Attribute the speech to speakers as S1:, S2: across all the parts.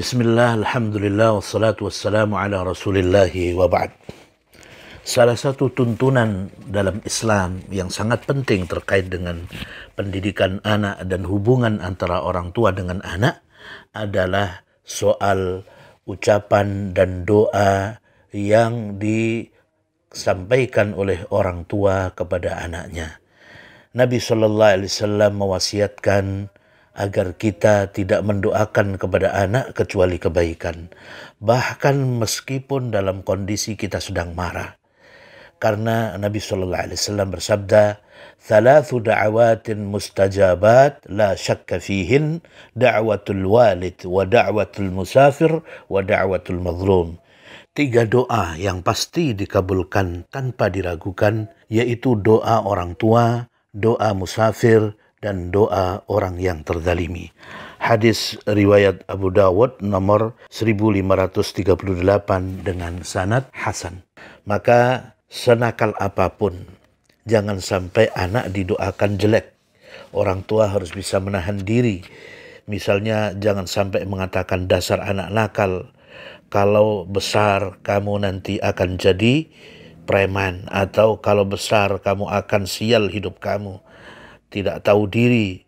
S1: Bismillah, Alhamdulillah, wassalatu wassalamu ala rasulillahi wa ba'd. Salah satu tuntunan dalam Islam yang sangat penting terkait dengan pendidikan anak dan hubungan antara orang tua dengan anak adalah soal ucapan dan doa yang disampaikan oleh orang tua kepada anaknya. Nabi saw mewasiatkan agar kita tidak mendoakan kepada anak kecuali kebaikan, bahkan meskipun dalam kondisi kita sedang marah. Karena Nabi Shallallahu Alaihi Wasallam bersabda, "Thalathu da'awatin mustajabat la syakka fihin da'watul walid wa da'watul musafir wa da'watul mazlum." Tiga doa yang pasti dikabulkan tanpa diragukan, yaitu doa orang tua, doa musafir, dan doa orang yang terzalimi. Hadis riwayat Abu Dawud nomor 1538 dengan sanad hasan. Maka senakal apapun, jangan sampai anak didoakan jelek. Orang tua harus bisa menahan diri. Misalnya jangan sampai mengatakan dasar anak nakal. Kalau besar kamu nanti akan jadi preman atau kalau besar kamu akan sial hidup kamu tidak tahu diri.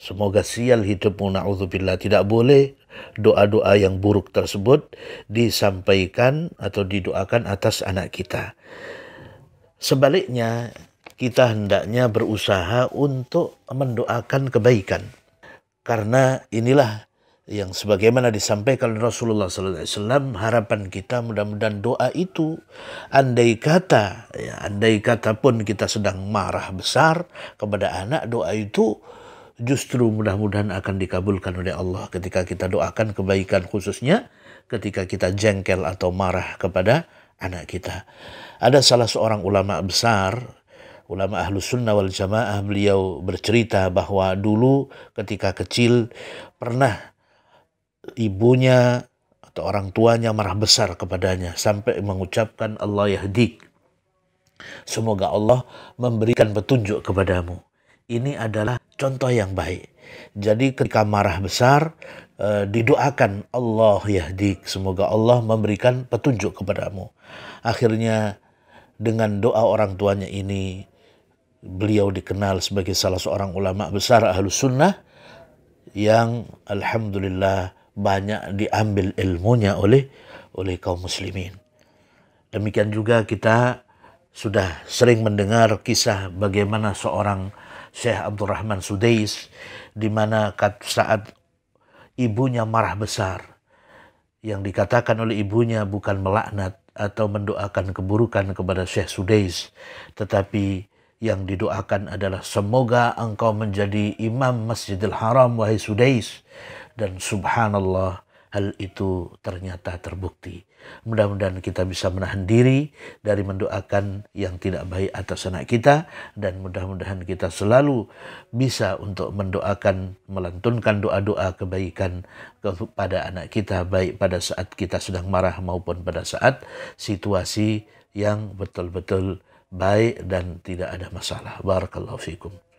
S1: Semoga sial hidupmu na'udzubillah. Tidak boleh doa-doa yang buruk tersebut disampaikan atau didoakan atas anak kita. Sebaliknya, kita hendaknya berusaha untuk mendoakan kebaikan. Karena inilah yang sebagaimana disampaikan Rasulullah SAW harapan kita mudah-mudahan doa itu andai kata ya, andai kata pun kita sedang marah besar kepada anak doa itu justru mudah-mudahan akan dikabulkan oleh Allah ketika kita doakan kebaikan khususnya ketika kita jengkel atau marah kepada anak kita ada salah seorang ulama besar ulama ahlu sunnah wal jamaah beliau bercerita bahwa dulu ketika kecil pernah ibunya atau orang tuanya marah besar kepadanya sampai mengucapkan Allah yahdik. Semoga Allah memberikan petunjuk kepadamu. Ini adalah contoh yang baik. Jadi ketika marah besar eh, didoakan Allah yahdik, semoga Allah memberikan petunjuk kepadamu. Akhirnya dengan doa orang tuanya ini beliau dikenal sebagai salah seorang ulama besar ahlu sunnah yang alhamdulillah banyak diambil ilmunya oleh oleh kaum muslimin. Demikian juga kita sudah sering mendengar kisah bagaimana seorang Syekh Abdurrahman Sudais di mana saat ibunya marah besar yang dikatakan oleh ibunya bukan melaknat atau mendoakan keburukan kepada Syekh Sudais tetapi yang didoakan adalah semoga engkau menjadi imam Masjidil Haram wahai Sudais dan subhanallah hal itu ternyata terbukti. Mudah-mudahan kita bisa menahan diri dari mendoakan yang tidak baik atas anak kita dan mudah-mudahan kita selalu bisa untuk mendoakan, melantunkan doa-doa kebaikan kepada anak kita baik pada saat kita sedang marah maupun pada saat situasi yang betul-betul baik dan tidak ada masalah. Barakallahu fikum.